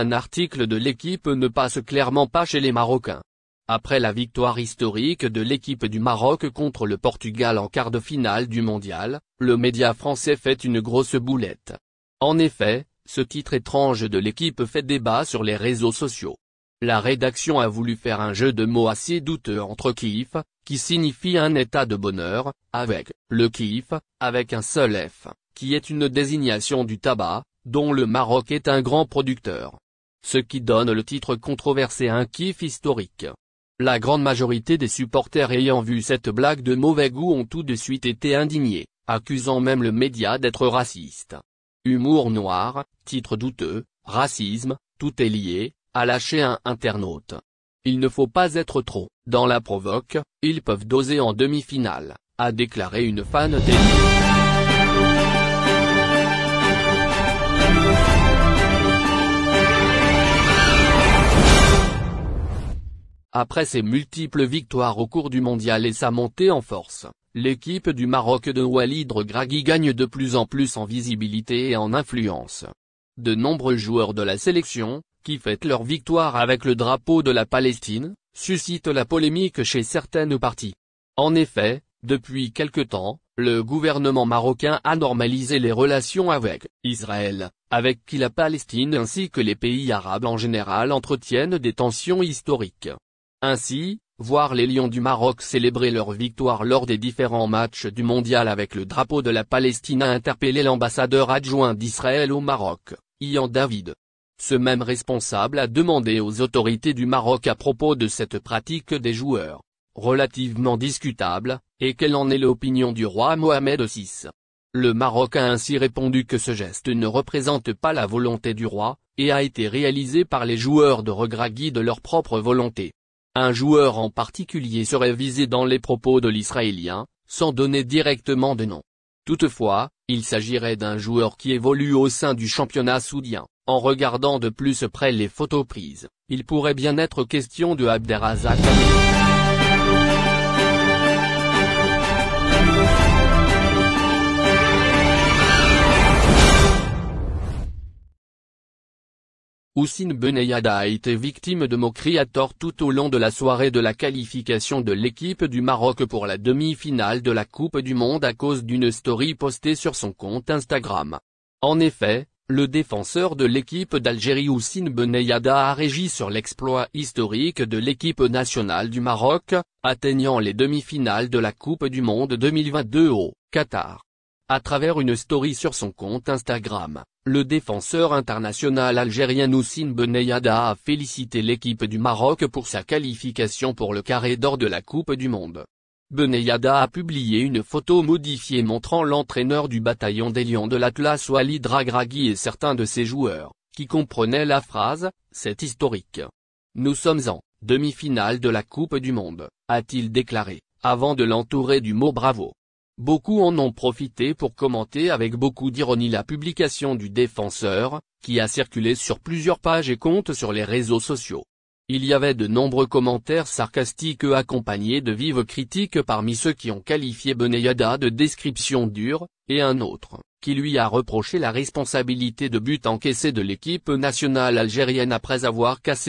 un article de l'équipe ne passe clairement pas chez les Marocains. Après la victoire historique de l'équipe du Maroc contre le Portugal en quart de finale du mondial, le média français fait une grosse boulette. En effet, ce titre étrange de l'équipe fait débat sur les réseaux sociaux. La rédaction a voulu faire un jeu de mots assez douteux entre kiff, qui signifie un état de bonheur, avec, le kiff, avec un seul F, qui est une désignation du tabac, dont le Maroc est un grand producteur ce qui donne le titre controversé un kiff historique. La grande majorité des supporters ayant vu cette blague de mauvais goût ont tout de suite été indignés, accusant même le média d'être raciste. Humour noir, titre douteux, racisme, tout est lié, a lâché un internaute. Il ne faut pas être trop, dans la provoque, ils peuvent doser en demi-finale, a déclaré une fan des... Après ses multiples victoires au cours du mondial et sa montée en force, l'équipe du Maroc de Walid Regragui gagne de plus en plus en visibilité et en influence. De nombreux joueurs de la sélection, qui fêtent leur victoire avec le drapeau de la Palestine, suscitent la polémique chez certaines parties. En effet, depuis quelque temps, le gouvernement marocain a normalisé les relations avec Israël, avec qui la Palestine ainsi que les pays arabes en général entretiennent des tensions historiques. Ainsi, voir les Lions du Maroc célébrer leur victoire lors des différents matchs du mondial avec le drapeau de la Palestine a interpellé l'ambassadeur adjoint d'Israël au Maroc, Ian David. Ce même responsable a demandé aux autorités du Maroc à propos de cette pratique des joueurs, relativement discutable, et quelle en est l'opinion du roi Mohamed VI. Le Maroc a ainsi répondu que ce geste ne représente pas la volonté du roi, et a été réalisé par les joueurs de Regragui de leur propre volonté. Un joueur en particulier serait visé dans les propos de l'Israélien, sans donner directement de nom. Toutefois, il s'agirait d'un joueur qui évolue au sein du championnat soudien. En regardant de plus près les photos prises, il pourrait bien être question de Abderrazak. Houssine Benayada a été victime de moqueries à tort tout au long de la soirée de la qualification de l'équipe du Maroc pour la demi-finale de la Coupe du Monde à cause d'une story postée sur son compte Instagram. En effet, le défenseur de l'équipe d'Algérie Houssine Benayada a régi sur l'exploit historique de l'équipe nationale du Maroc, atteignant les demi-finales de la Coupe du Monde 2022 au Qatar. À travers une story sur son compte Instagram, le défenseur international algérien Oussine Benayada a félicité l'équipe du Maroc pour sa qualification pour le carré d'or de la Coupe du Monde. Beneyada a publié une photo modifiée montrant l'entraîneur du bataillon des Lions de l'Atlas Walid Dragraghi et certains de ses joueurs, qui comprenaient la phrase « C'est historique. Nous sommes en demi-finale de la Coupe du Monde », a-t-il déclaré, avant de l'entourer du mot « bravo ». Beaucoup en ont profité pour commenter avec beaucoup d'ironie la publication du défenseur, qui a circulé sur plusieurs pages et comptes sur les réseaux sociaux. Il y avait de nombreux commentaires sarcastiques accompagnés de vives critiques parmi ceux qui ont qualifié Beneyada de description dure, et un autre, qui lui a reproché la responsabilité de but encaissé de l'équipe nationale algérienne après avoir cassé